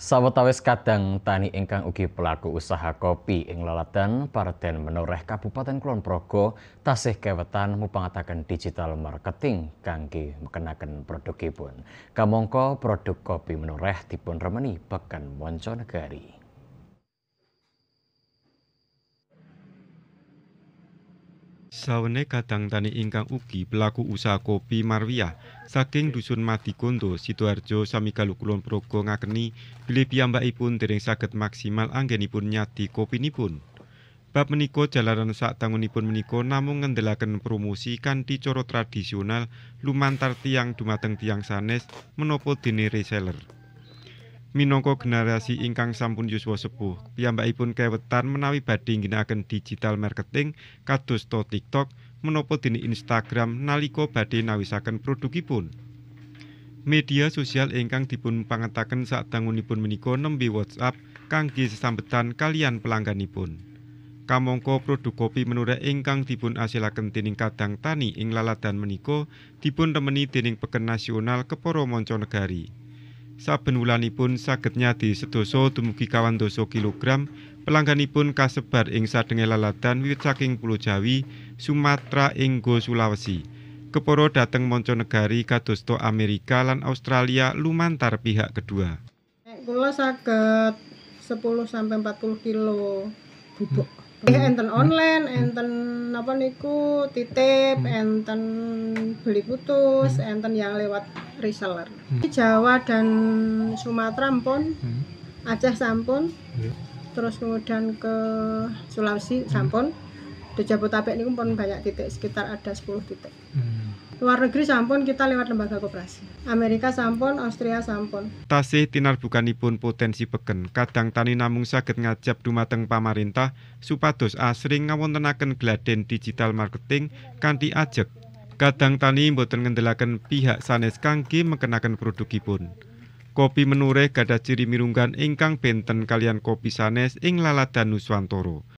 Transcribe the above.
Sawetawis kadang tani ingkang ugi pelaku usaha kopi ing laladan Parten Menoreh Kabupaten Kulon Progo tasih kewetan mupangataken digital marketing kangge mekenaken produkipun. Kamangka produk kopi Menoreh dipun remeni beken manca negari. Sawene kadang tani ingkang ugi pelaku usaha kopi marwiyah, saking dusun Madikondo Sidoarjo sami kalukulon progo ngakeni bilih piyambakipun dereng saged maksimal anggenipun nyati kopinipun. Bab menika jalaran sak tangunipun menika namung ngendelaken promosi kanthi cara tradisional lumantar tiang dumateng tiang sanes menopo dene reseller. Minangka generasi ingkang sampun yuswa sepuh, piyambakipun kewetan menawi badhe ngginakaken digital marketing kados to TikTok menopo dini Instagram nalika badhe nawisaken produkipun. Media sosial ingkang dipun pangetaken sadangunipun menika nembi WhatsApp kangge sesambetan kalian pelangganipun. Kamangka produk kopi menure ingkang dipun asilaken dening kadang tani ing laladan menika dipun remeni dening peken nasional keporo mancanegari. negari. Saben wulanipun saged di sedoso dumugi kawan doso kilogram, pelangganipun kasebar ing sadenge laladan wiwit saking Pulo Jawi, Sumatera inggo Sulawesi. Keporo dateng mancanegari kadosta Amerika lan Australia lumantar pihak kedua. Kula saged 10 sampai 40 kilo bubuk. Hmm. Eh hmm. enten online, enten apa niku titip, hmm. enten beli putus, hmm. enten yang lewat reseller. Di Jawa dan Sumatera pun, Aceh sampun, iya. terus kemudian ke Sulawesi sampun. Di Jabotabek ini pun banyak titik, sekitar ada 10 titik. Hmm. Luar negeri sampun kita lewat lembaga koperasi. Amerika sampun, Austria sampun. Tasih tinarbukanipun potensi peken. Kadang tani namung saged ngajab dumateng pamarintah supados asring ngawontenaken gladen digital marketing kanthi ajek. Kadang tani boten ngendelaken pihak sanes kangge mengkenaken produkipun. Kopi menureh gada ciri mirunggan ingkang benten kalian kopi sanes ing laladan Nuswantoro.